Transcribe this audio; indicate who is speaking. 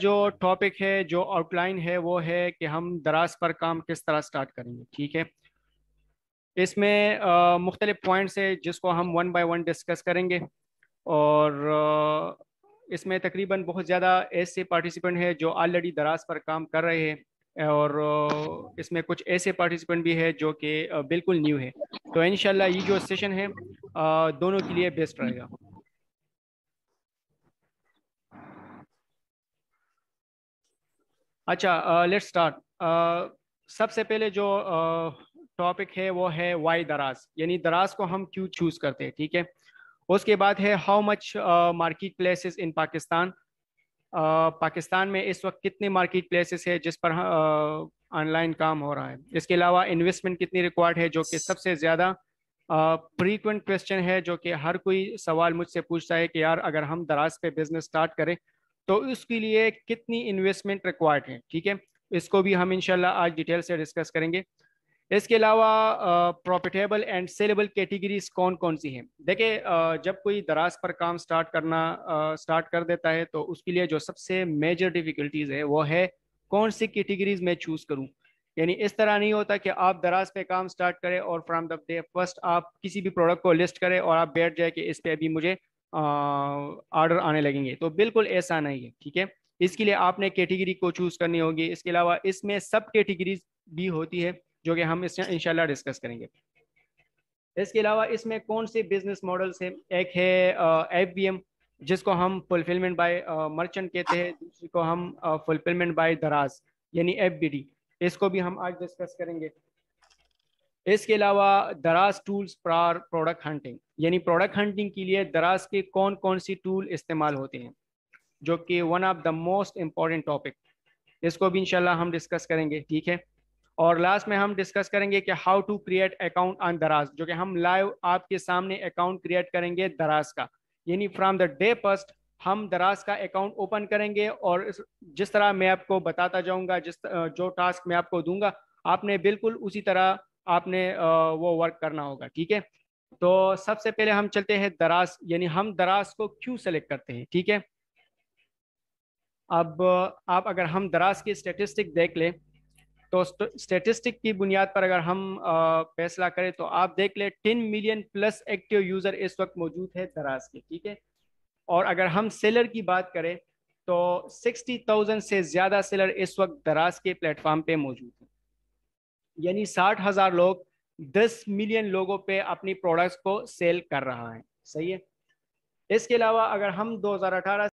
Speaker 1: जो टॉपिक है जो आउटलाइन है वो है कि हम दराज पर काम किस तरह स्टार्ट करेंगे ठीक है इसमें मुख्तलिफ पॉइंट्स है जिसको हम वन बाय वन डिस्कस करेंगे और आ, इसमें तकरीबन बहुत ज़्यादा ऐसे पार्टिसिपेंट हैं जो ऑलरेडी दराज पर काम कर रहे हैं और इसमें कुछ ऐसे पार्टिसिपेंट भी है जो कि बिल्कुल न्यू है तो इन ये जो सेशन है दोनों के लिए बेस्ट रहेगा अच्छा लेट्स स्टार्ट सबसे पहले जो टॉपिक uh, है वो है वाई दराज यानी दराज को हम क्यों चूज करते हैं ठीक है उसके बाद है how much market places in Pakistan Pakistan में इस वक्त कितने मार्केट प्लेसेस है जिस पर ऑनलाइन uh, काम हो रहा है इसके अलावा इन्वेस्टमेंट कितनी रिक्वायर्ड है जो कि सबसे ज़्यादा uh, क्वेश्चन है जो कि हर कोई सवाल मुझसे पूछता है कि यार अगर हम दराज पे बिजनेस स्टार्ट करें तो उसके लिए कितनी इन्वेस्टमेंट रिक्वायर्ड है ठीक है इसको भी हम इनशाला आज डिटेल से डिस्कस करेंगे इसके अलावा प्रॉफिटेबल एंड सेलेबल कैटेगरीज कौन कौन सी हैं देखिए जब कोई दराज पर काम स्टार्ट करना स्टार्ट कर देता है तो उसके लिए जो सबसे मेजर डिफ़िकल्टीज़ है वो है कौन सी कैटेगरीज मैं चूज़ करूँ यानी इस तरह नहीं होता कि आप दराज पे काम स्टार्ट करें और फ्रॉम द डे फर्स्ट आप किसी भी प्रोडक्ट को लिस्ट करें और आप बैठ जाए कि इस पर अभी मुझे ऑर्डर आने लगेंगे तो बिल्कुल ऐसा नहीं है ठीक है इसके लिए आपने कैटेगरी को चूज करनी होगी इसके अलावा इसमें सब कैटेगरीज भी होती है जो कि हम इंशाल्लाह डिस्कस करेंगे इसके अलावा इसमें कौन से बिजनेस मॉडल्स हैं एक है एफ बी एम जिसको हम फुलफिलमेंट बाय मर्चेंट कहते हैं दूसरी को हम फुलफिलमेंट बाय दराज यानी एफ बी डी इसको भी हम आज डिस्कस करेंगे इसके अलावा Daraz tools for product hunting यानी प्रोडक्ट हंटिंग के लिए दराज के कौन कौन सी टूल इस्तेमाल होते हैं जो कि one of the most important topic इसको भी इंशाल्लाह हम डिस्कस करेंगे ठीक है और लास्ट में हम डिस्कस करेंगे कि how to create account on Daraz जो कि हम लाइव आपके सामने अकाउंट क्रिएट करेंगे दराज का यानी फ्रॉम द डे फर्स्ट हम दराज का अकाउंट ओपन करेंगे और जिस तरह मैं आपको बताता जाऊंगा जिस जो टास्क मैं आपको दूंगा आपने बिल्कुल उसी तरह आपने वो वर्क करना होगा ठीक है तो सबसे पहले हम चलते हैं दराज यानी हम दराज को क्यों सेलेक्ट करते हैं ठीक है अब आप अगर हम दराज की स्टेटिस्टिक देख लें तो स्टेटिस्टिक की बुनियाद पर अगर हम फैसला करें तो आप देख लें ten million plus active user इस वक्त मौजूद है दराज के ठीक है और अगर हम सेलर की बात करें तो सिक्सटी थाउजेंड से ज़्यादा सेलर इस वक्त दराज के प्लेटफॉर्म पे मौजूद है यानी साठ हजार लोग दस मिलियन लोगों पे अपनी प्रोडक्ट्स को सेल कर रहा है सही है इसके अलावा अगर हम 2018